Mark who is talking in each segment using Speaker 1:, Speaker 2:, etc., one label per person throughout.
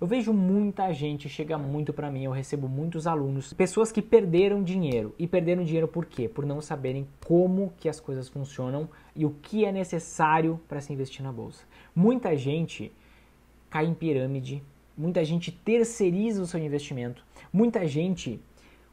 Speaker 1: Eu vejo muita gente chega muito para mim, eu recebo muitos alunos, pessoas que perderam dinheiro. E perderam dinheiro por quê? Por não saberem como que as coisas funcionam e o que é necessário para se investir na bolsa. Muita gente cai em pirâmide, muita gente terceiriza o seu investimento, muita gente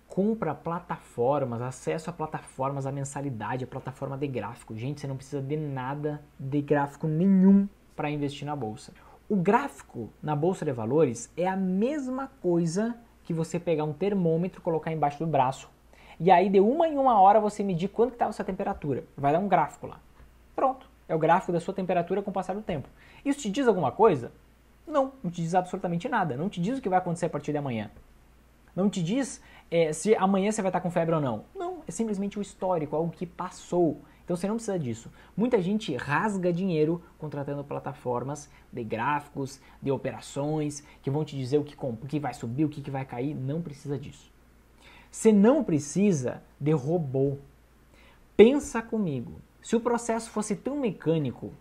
Speaker 1: compra plataformas, acesso a plataformas, a mensalidade, a plataforma de gráfico. Gente, você não precisa de nada de gráfico nenhum para investir na bolsa. O gráfico na bolsa de valores é a mesma coisa que você pegar um termômetro, colocar embaixo do braço e aí de uma em uma hora você medir quanto estava sua temperatura. Vai dar um gráfico lá. Pronto, é o gráfico da sua temperatura com o passar do tempo. Isso te diz alguma coisa? Não, não te diz absolutamente nada. Não te diz o que vai acontecer a partir de amanhã. Não te diz é, se amanhã você vai estar com febre ou não. Não, é simplesmente o histórico, algo que passou. Então você não precisa disso. Muita gente rasga dinheiro contratando plataformas de gráficos, de operações, que vão te dizer o que, o que vai subir, o que vai cair. Não precisa disso. Você não precisa de robô. Pensa comigo. Se o processo fosse tão mecânico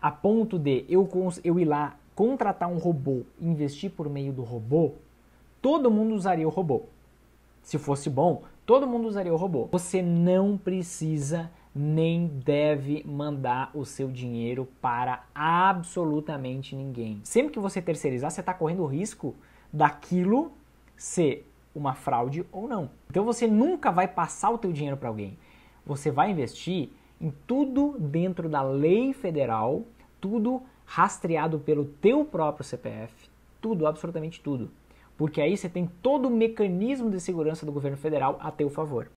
Speaker 1: a ponto de eu, eu ir lá contratar um robô investir por meio do robô, todo mundo usaria o robô. Se fosse bom, todo mundo usaria o robô. Você não precisa nem deve mandar o seu dinheiro para absolutamente ninguém. Sempre que você terceirizar, você está correndo o risco daquilo ser uma fraude ou não. Então você nunca vai passar o teu dinheiro para alguém. Você vai investir em tudo dentro da lei federal, tudo rastreado pelo teu próprio CPF, tudo, absolutamente tudo porque aí você tem todo o mecanismo de segurança do governo federal a teu favor.